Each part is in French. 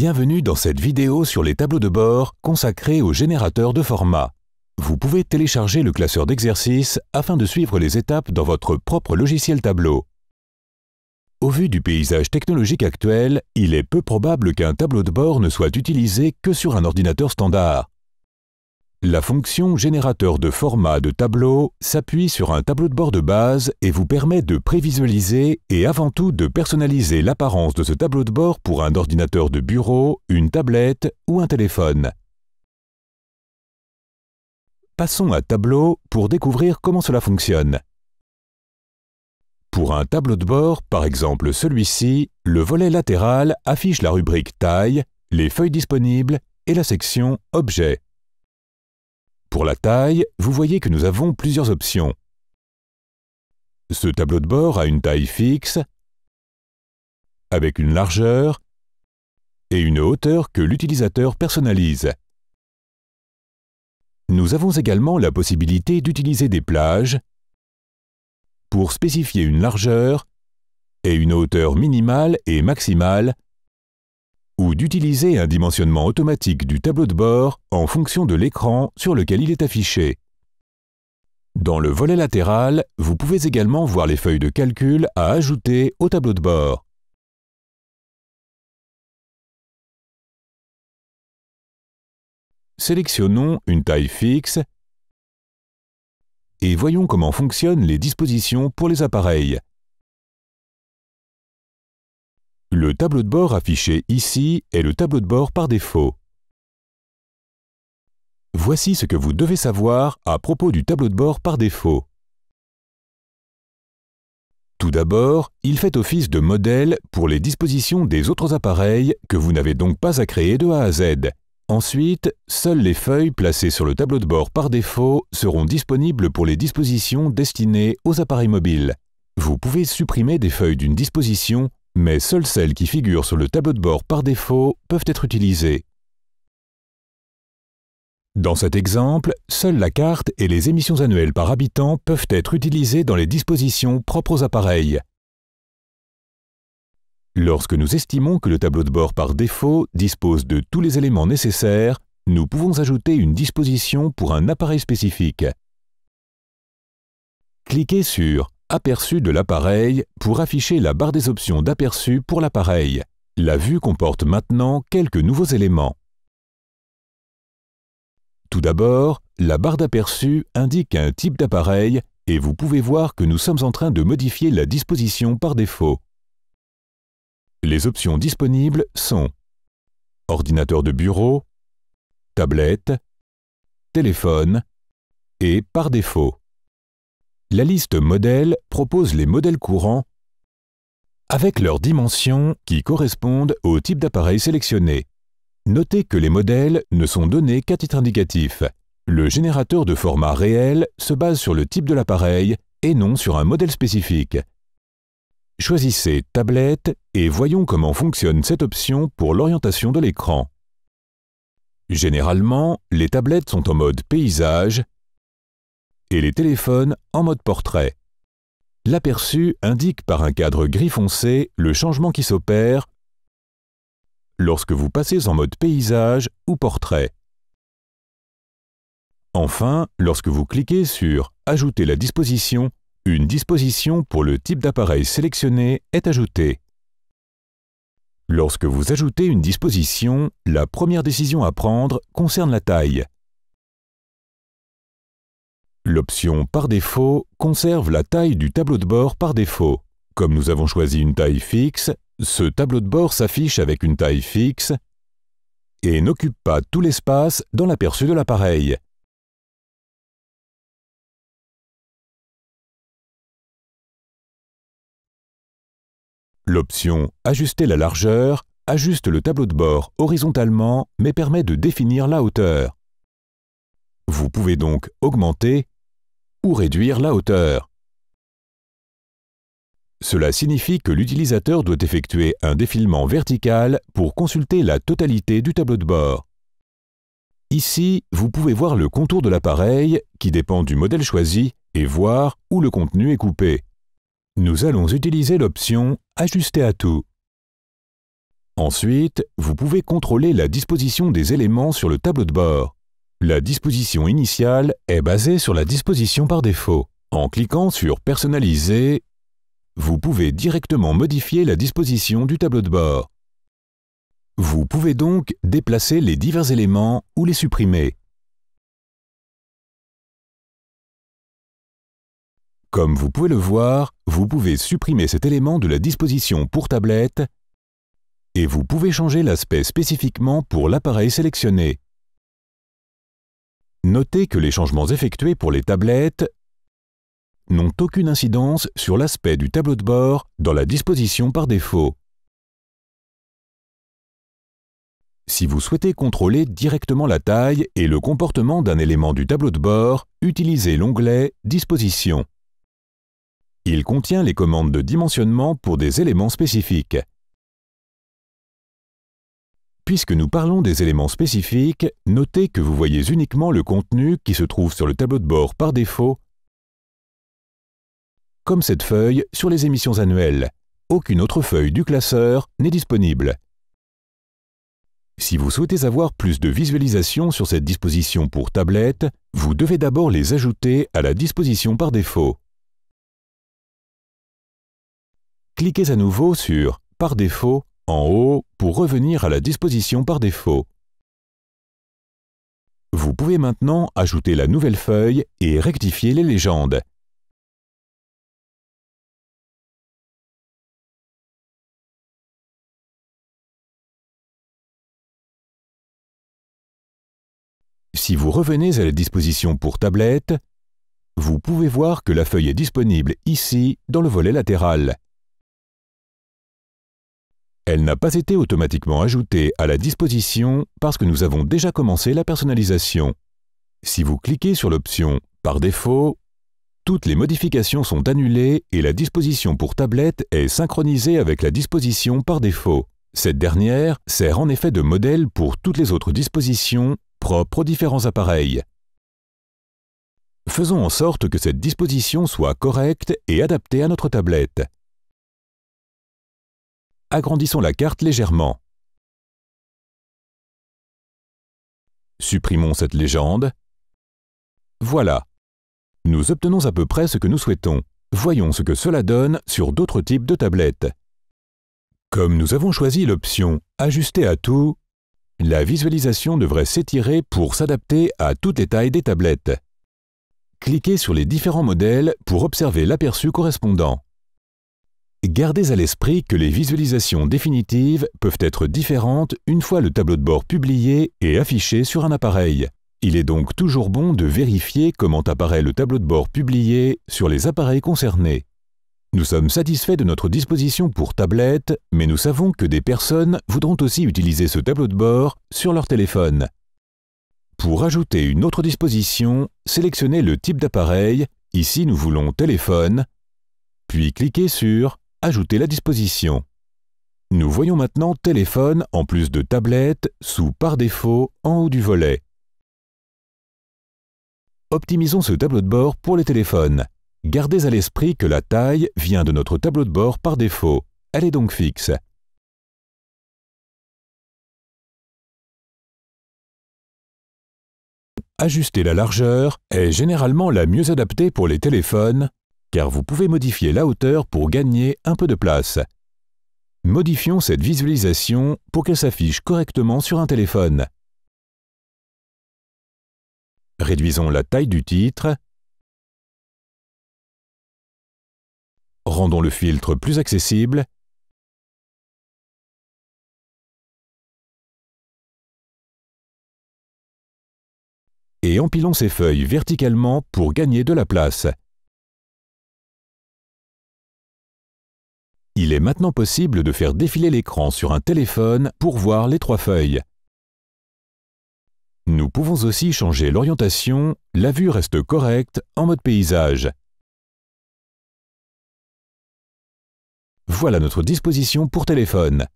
Bienvenue dans cette vidéo sur les tableaux de bord consacrés aux générateurs de format. Vous pouvez télécharger le classeur d'exercices afin de suivre les étapes dans votre propre logiciel tableau. Au vu du paysage technologique actuel, il est peu probable qu'un tableau de bord ne soit utilisé que sur un ordinateur standard. La fonction générateur de format de tableau s'appuie sur un tableau de bord de base et vous permet de prévisualiser et avant tout de personnaliser l'apparence de ce tableau de bord pour un ordinateur de bureau, une tablette ou un téléphone. Passons à Tableau pour découvrir comment cela fonctionne. Pour un tableau de bord, par exemple celui-ci, le volet latéral affiche la rubrique Taille, les feuilles disponibles et la section Objet. Pour la taille, vous voyez que nous avons plusieurs options. Ce tableau de bord a une taille fixe, avec une largeur et une hauteur que l'utilisateur personnalise. Nous avons également la possibilité d'utiliser des plages pour spécifier une largeur et une hauteur minimale et maximale ou d'utiliser un dimensionnement automatique du tableau de bord en fonction de l'écran sur lequel il est affiché. Dans le volet latéral, vous pouvez également voir les feuilles de calcul à ajouter au tableau de bord. Sélectionnons une taille fixe et voyons comment fonctionnent les dispositions pour les appareils. Le tableau de bord affiché ici est le tableau de bord par défaut. Voici ce que vous devez savoir à propos du tableau de bord par défaut. Tout d'abord, il fait office de modèle pour les dispositions des autres appareils que vous n'avez donc pas à créer de A à Z. Ensuite, seules les feuilles placées sur le tableau de bord par défaut seront disponibles pour les dispositions destinées aux appareils mobiles. Vous pouvez supprimer des feuilles d'une disposition mais seules celles qui figurent sur le tableau de bord par défaut peuvent être utilisées. Dans cet exemple, seules la carte et les émissions annuelles par habitant peuvent être utilisées dans les dispositions propres aux appareils. Lorsque nous estimons que le tableau de bord par défaut dispose de tous les éléments nécessaires, nous pouvons ajouter une disposition pour un appareil spécifique. Cliquez sur Aperçu de l'appareil pour afficher la barre des options d'aperçu pour l'appareil. La vue comporte maintenant quelques nouveaux éléments. Tout d'abord, la barre d'aperçu indique un type d'appareil et vous pouvez voir que nous sommes en train de modifier la disposition par défaut. Les options disponibles sont ordinateur de bureau, tablette, téléphone et par défaut la liste modèle propose les modèles courants avec leurs dimensions qui correspondent au type d'appareil sélectionné. Notez que les modèles ne sont donnés qu'à titre indicatif. Le générateur de format réel se base sur le type de l'appareil et non sur un modèle spécifique. Choisissez « Tablette » et voyons comment fonctionne cette option pour l'orientation de l'écran. Généralement, les tablettes sont en mode paysage et les téléphones en mode portrait. L'aperçu indique par un cadre gris foncé le changement qui s'opère lorsque vous passez en mode paysage ou portrait. Enfin, lorsque vous cliquez sur Ajouter la disposition, une disposition pour le type d'appareil sélectionné est ajoutée. Lorsque vous ajoutez une disposition, la première décision à prendre concerne la taille. L'option par défaut conserve la taille du tableau de bord par défaut. Comme nous avons choisi une taille fixe, ce tableau de bord s'affiche avec une taille fixe et n'occupe pas tout l'espace dans l'aperçu de l'appareil. L'option « Ajuster la largeur » ajuste le tableau de bord horizontalement mais permet de définir la hauteur. Vous pouvez donc augmenter ou réduire la hauteur. Cela signifie que l'utilisateur doit effectuer un défilement vertical pour consulter la totalité du tableau de bord. Ici, vous pouvez voir le contour de l'appareil qui dépend du modèle choisi et voir où le contenu est coupé. Nous allons utiliser l'option « Ajuster à tout ». Ensuite, vous pouvez contrôler la disposition des éléments sur le tableau de bord. La disposition initiale est basée sur la disposition par défaut. En cliquant sur Personnaliser, vous pouvez directement modifier la disposition du tableau de bord. Vous pouvez donc déplacer les divers éléments ou les supprimer. Comme vous pouvez le voir, vous pouvez supprimer cet élément de la disposition pour tablette et vous pouvez changer l'aspect spécifiquement pour l'appareil sélectionné. Notez que les changements effectués pour les tablettes n'ont aucune incidence sur l'aspect du tableau de bord dans la disposition par défaut. Si vous souhaitez contrôler directement la taille et le comportement d'un élément du tableau de bord, utilisez l'onglet « Disposition ». Il contient les commandes de dimensionnement pour des éléments spécifiques. Puisque nous parlons des éléments spécifiques, notez que vous voyez uniquement le contenu qui se trouve sur le tableau de bord par défaut, comme cette feuille sur les émissions annuelles. Aucune autre feuille du classeur n'est disponible. Si vous souhaitez avoir plus de visualisations sur cette disposition pour tablette, vous devez d'abord les ajouter à la disposition par défaut. Cliquez à nouveau sur « Par défaut » en haut pour revenir à la disposition par défaut. Vous pouvez maintenant ajouter la nouvelle feuille et rectifier les légendes. Si vous revenez à la disposition pour tablette, vous pouvez voir que la feuille est disponible ici dans le volet latéral. Elle n'a pas été automatiquement ajoutée à la disposition parce que nous avons déjà commencé la personnalisation. Si vous cliquez sur l'option « Par défaut », toutes les modifications sont annulées et la disposition pour tablette est synchronisée avec la disposition par défaut. Cette dernière sert en effet de modèle pour toutes les autres dispositions propres aux différents appareils. Faisons en sorte que cette disposition soit correcte et adaptée à notre tablette agrandissons la carte légèrement. Supprimons cette légende. Voilà. Nous obtenons à peu près ce que nous souhaitons. Voyons ce que cela donne sur d'autres types de tablettes. Comme nous avons choisi l'option « Ajuster à tout », la visualisation devrait s'étirer pour s'adapter à toutes les tailles des tablettes. Cliquez sur les différents modèles pour observer l'aperçu correspondant. Gardez à l'esprit que les visualisations définitives peuvent être différentes une fois le tableau de bord publié et affiché sur un appareil. Il est donc toujours bon de vérifier comment apparaît le tableau de bord publié sur les appareils concernés. Nous sommes satisfaits de notre disposition pour tablette, mais nous savons que des personnes voudront aussi utiliser ce tableau de bord sur leur téléphone. Pour ajouter une autre disposition, sélectionnez le type d'appareil, ici nous voulons téléphone, puis cliquez sur Ajoutez la disposition. Nous voyons maintenant téléphone en plus de tablette sous par défaut en haut du volet. Optimisons ce tableau de bord pour les téléphones. Gardez à l'esprit que la taille vient de notre tableau de bord par défaut. Elle est donc fixe. Ajuster la largeur est généralement la mieux adaptée pour les téléphones car vous pouvez modifier la hauteur pour gagner un peu de place. Modifions cette visualisation pour qu'elle s'affiche correctement sur un téléphone. Réduisons la taille du titre. Rendons le filtre plus accessible. Et empilons ces feuilles verticalement pour gagner de la place. Il est maintenant possible de faire défiler l'écran sur un téléphone pour voir les trois feuilles. Nous pouvons aussi changer l'orientation, la vue reste correcte en mode paysage. Voilà notre disposition pour téléphone.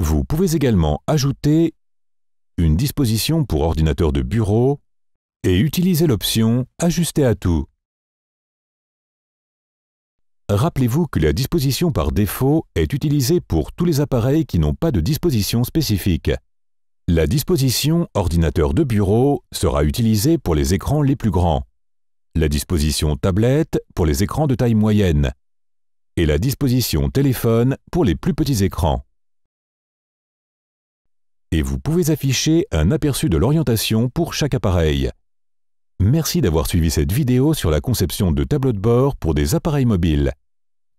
Vous pouvez également ajouter une disposition pour ordinateur de bureau et utiliser l'option « Ajuster à tout ». Rappelez-vous que la disposition par défaut est utilisée pour tous les appareils qui n'ont pas de disposition spécifique. La disposition ordinateur de bureau sera utilisée pour les écrans les plus grands, la disposition tablette pour les écrans de taille moyenne et la disposition téléphone pour les plus petits écrans. Et vous pouvez afficher un aperçu de l'orientation pour chaque appareil. Merci d'avoir suivi cette vidéo sur la conception de tableaux de bord pour des appareils mobiles.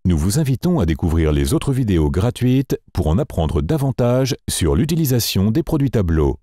Nous vous invitons à découvrir les autres vidéos gratuites pour en apprendre davantage sur l'utilisation des produits tableaux.